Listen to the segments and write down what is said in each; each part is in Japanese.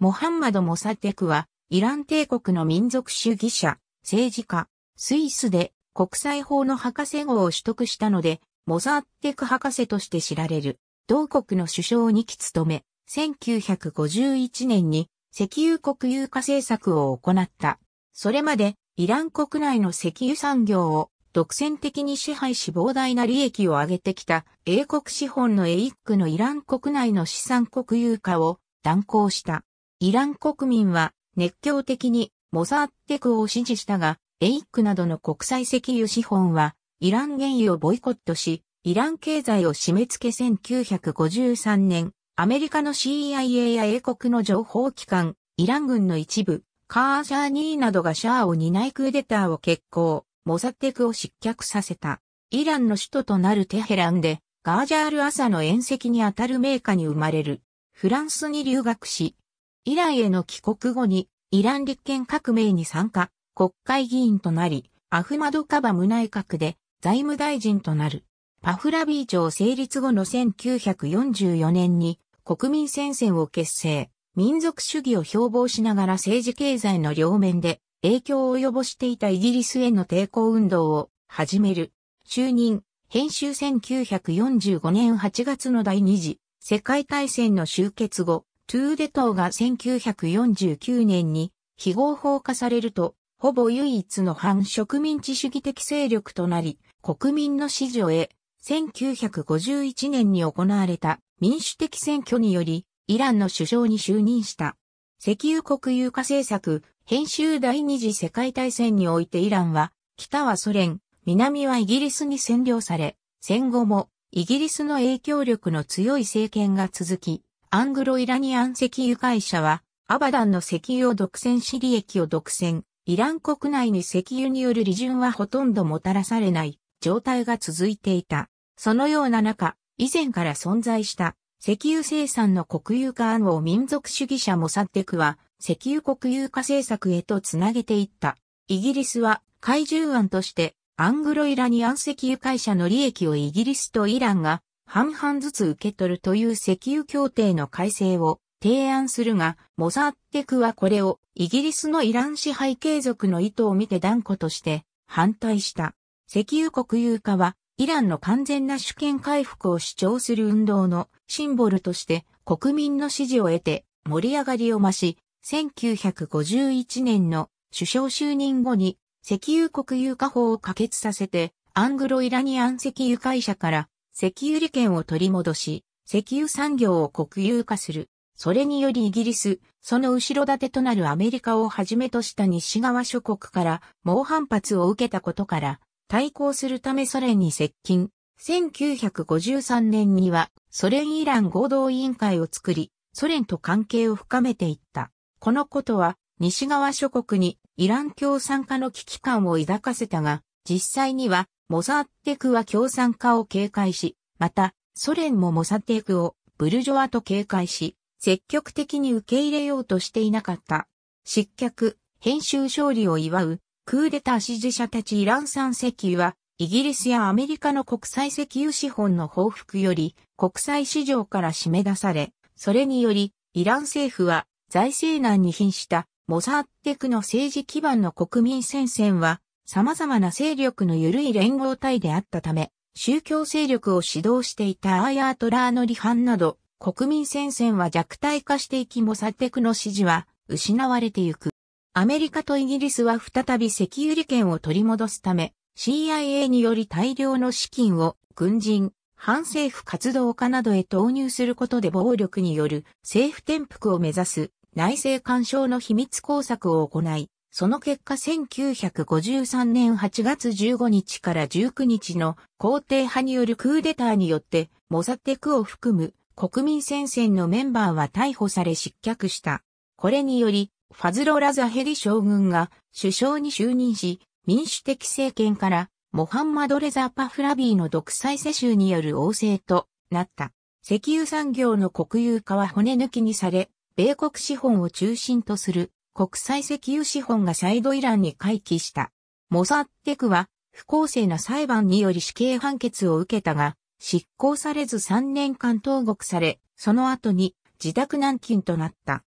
モハンマド・モサテクは、イラン帝国の民族主義者、政治家、スイスで国際法の博士号を取得したので、モサテク博士として知られる、同国の首相に務め、1951年に石油国有化政策を行った。それまで、イラン国内の石油産業を独占的に支配し膨大な利益を上げてきた英国資本のエイックのイラン国内の資産国有化を断行した。イラン国民は熱狂的にモサーッテクを支持したが、エイックなどの国際石油資本は、イラン原油をボイコットし、イラン経済を締め付け1953年、アメリカの CIA や英国の情報機関、イラン軍の一部、カーシャーニーなどがシャアを担いクーデターを決行、モサテクを失脚させた。イランの首都となるテヘランで、ガージャール朝の宴席にあたる名家に生まれる。フランスに留学し、イランへの帰国後に、イラン立憲革命に参加、国会議員となり、アフマドカバム内閣で財務大臣となる。パフラビー朝成立後の1944年に国民戦線を結成、民族主義を標榜しながら政治経済の両面で影響を及ぼしていたイギリスへの抵抗運動を始める。就任、編集1945年8月の第二次世界大戦の終結後、トゥーデ島が1949年に非合法化されると、ほぼ唯一の反植民地主義的勢力となり、国民の支持を得、1951年に行われた民主的選挙により、イランの首相に就任した。石油国有化政策、編集第二次世界大戦においてイランは、北はソ連、南はイギリスに占領され、戦後もイギリスの影響力の強い政権が続き、アングロイラニアン石油会社は、アバダンの石油を独占し利益を独占、イラン国内に石油による利潤はほとんどもたらされない状態が続いていた。そのような中、以前から存在した石油生産の国有化案を民族主義者モサックは石油国有化政策へとつなげていった。イギリスは怪獣案としてアングロイラニアン石油会社の利益をイギリスとイランが半々ずつ受け取るという石油協定の改正を提案するが、モサッテクはこれをイギリスのイラン支配継続の意図を見て断固として反対した。石油国有化はイランの完全な主権回復を主張する運動のシンボルとして国民の支持を得て盛り上がりを増し、1951年の首相就任後に石油国有化法を可決させてアングロイラニアン石油会社から石油利権を取り戻し、石油産業を国有化する。それによりイギリス、その後ろ盾となるアメリカをはじめとした西側諸国から猛反発を受けたことから、対抗するためソ連に接近。1953年にはソ連イラン合同委員会を作り、ソ連と関係を深めていった。このことは西側諸国にイラン共産化の危機感を抱かせたが、実際にはモサッテクは共産化を警戒し、また、ソ連もモサテクをブルジョワと警戒し、積極的に受け入れようとしていなかった。失脚、編集勝利を祝う、クーデター支持者たちイラン産石油は、イギリスやアメリカの国際石油資本の報復より、国際市場から締め出され、それにより、イラン政府は財政難に瀕したモサーテクの政治基盤の国民戦線は様々な勢力の緩い連合体であったため、宗教勢力を指導していたアーヤートラーの離反など、国民戦線は弱体化していきモサテクの支持は失われてゆく。アメリカとイギリスは再び石油利権を取り戻すため、CIA により大量の資金を軍人、反政府活動家などへ投入することで暴力による政府転覆を目指す内政干渉の秘密工作を行い、その結果1953年8月15日から19日の皇帝派によるクーデターによって、モサテクを含む国民戦線のメンバーは逮捕され失脚した。これにより、ファズロ・ラザヘリ将軍が首相に就任し、民主的政権からモハンマド・レザ・パフラビーの独裁世襲による王政となった。石油産業の国有化は骨抜きにされ、米国資本を中心とする国際石油資本が再度イランに回帰した。モサッテクは不公正な裁判により死刑判決を受けたが、執行されず3年間投獄され、その後に自宅軟禁となった。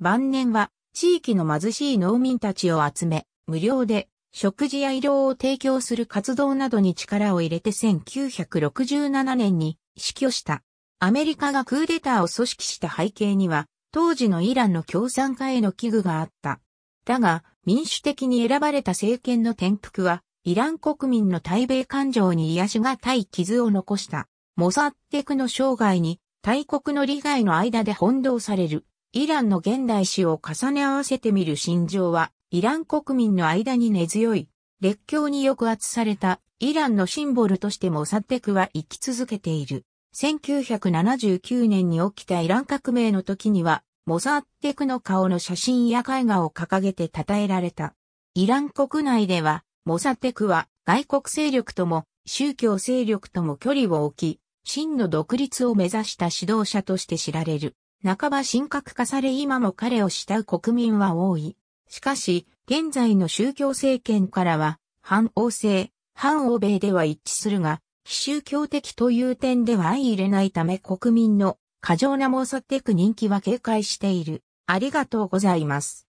晩年は地域の貧しい農民たちを集め、無料で食事や医療を提供する活動などに力を入れて1967年に死去した。アメリカがクーデターを組織した背景には、当時のイランの共産化への危惧があった。だが、民主的に選ばれた政権の転覆は、イラン国民の対米感情に癒しがたい傷を残した。モサッテクの生涯に、大国の利害の間で翻弄される。イランの現代史を重ね合わせてみる心情は、イラン国民の間に根強い、列強に抑圧されたイランのシンボルとしてモサッテクは生き続けている。1979年に起きたイラン革命の時には、モサッテクの顔の写真や絵画を掲げて称えられた。イラン国内では、モサテクは外国勢力とも宗教勢力とも距離を置き、真の独立を目指した指導者として知られる。半ば神格化され今も彼を慕う国民は多い。しかし、現在の宗教政権からは、反欧政、反欧米では一致するが、非宗教的という点では相入れないため国民の過剰な妄想テク人気は警戒している。ありがとうございます。